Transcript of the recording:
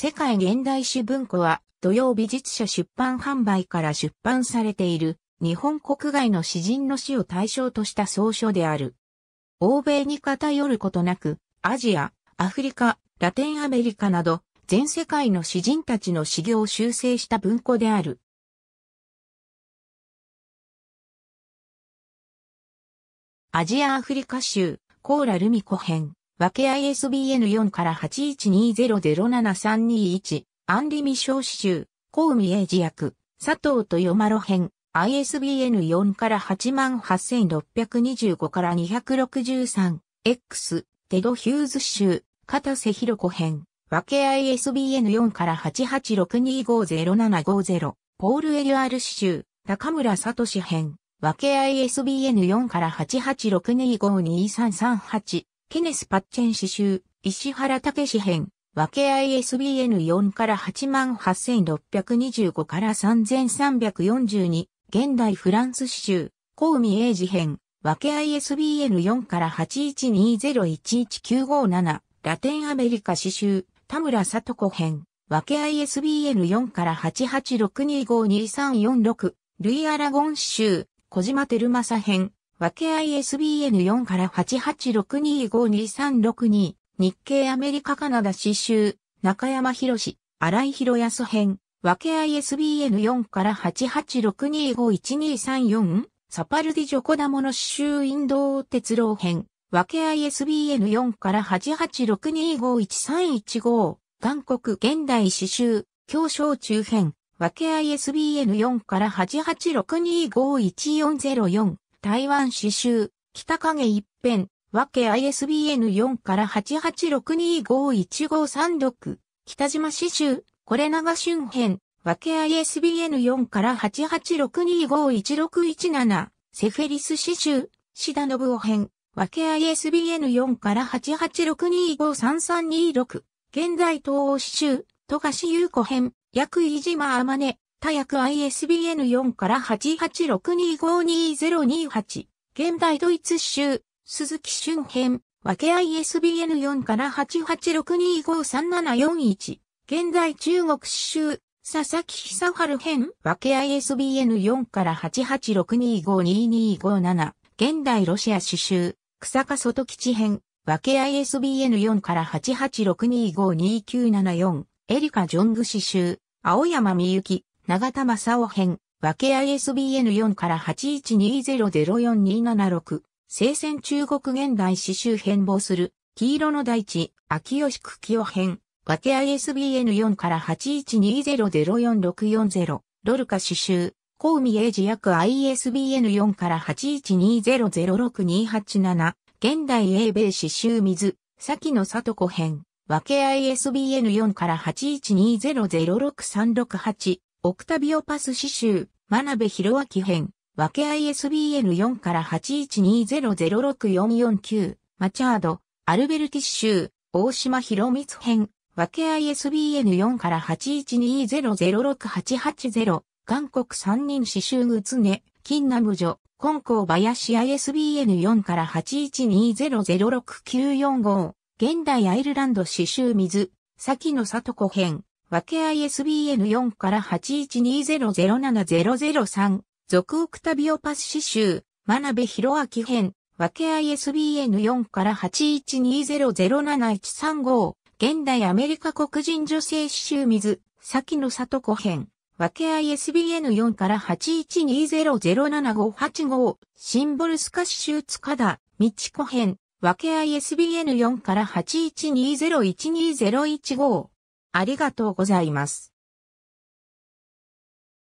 世界現代史文庫は、土曜美術社出版販売から出版されている、日本国外の詩人の詩を対象とした総書である。欧米に偏ることなく、アジア、アフリカ、ラテンアメリカなど、全世界の詩人たちの詩行を修正した文庫である。アジア・アフリカ州、コーラ・ルミコ編。分け ISBN4 から8 1 2 0 0 7 3 2 1アンリミ小詩集、コウミエイジ役、佐藤とよまろ編、ISBN4 から88625から 263X、テド・ヒューズ集、片瀬博子編、分け ISBN4 から886250750、ポール・エリュアル詩集、高村聡編、分け ISBN4 から886252338、ケネス・パッチェン詩集、石原武史編、分け ISBN4 から88625から3342、現代フランス詩集、ミ・エ英字編、分け ISBN4 から812011957、ラテンアメリカ詩集、田村里子編、分け ISBN4 から886252346、ルイ・アラゴン詩集、小島照正編、け合 ISBN4 から8 8 6 2 5 2 3 6 2日経アメリカカナダ詩集、中山博荒井博康編、け合 ISBN4 から8 8 6 2 5 1 2 3 4サパルディジョコダモの詩集インド鉄郎編、け合 ISBN4 から8 8 6 2 5 1 3 1 5韓国現代詩集、教唱中編、け合 ISBN4 から8 8 6 2 5 1 4 0 4台湾詩集、北影一辺、分け ISBN4 から88625153北島詩集、これ長春編、分け ISBN4 から8 8 6 2 5 1 6 1 7セフェリス詩集、シダノブオ編、分け ISBN4 から88625332現在東欧詩集、富樫優子編、薬井島天音、他役 ISBN4 から8 8 6 2 5 2 0 2 8現代ドイツ州、鈴木俊編。分け ISBN4 から8 8 6 2 5 3 7 4 1現代中国州、佐々木久春編。分け ISBN4 から8 8 6 2 5 2 2 5 7現代ロシア詩集、草加外吉編。分け ISBN4 から8862529774。エリカ・ジョング詩集、青山みゆき。長田正夫編、和気 ISBN4 から8 1 2 0 0 4 2 7 6聖戦中国現代詩集変貌する、黄色の大地、秋吉久清編、和気 ISBN4 から8 1 2 0 0 4 6 4 0ロルカ詩集、コウミエイジ約 ISBN4 から8 1 2 0 0 6 2 8 7現代英米詩集水、先の里子編、和気 ISBN4 から8 1 2 0 0 6 3 6 8オクタビオパス詩集、真鍋広明編、分け ISBN4 から812006449、マチャード、アルベルティッシュ、大島博光編、分け ISBN4 から812006880、韓国三人詩集ぐつね、金ナムジョ、金光林 ISBN4 から812006945、現代アイルランド詩集水、先の里子編、和気 ISBN4 から8 1 2 0 0 7 0 0 3続オクタビオパス詩集、真鍋広明編、和気 ISBN4 から8 1 2 0 0 7 1 3 5現代アメリカ黒人女性詩集水、先の里子編。和気 ISBN4 から8 1 2 0 0 7 5 8 5シンボルスカ詩集塚田、道子編、和気 ISBN4 から8120120115、ありがとうございます。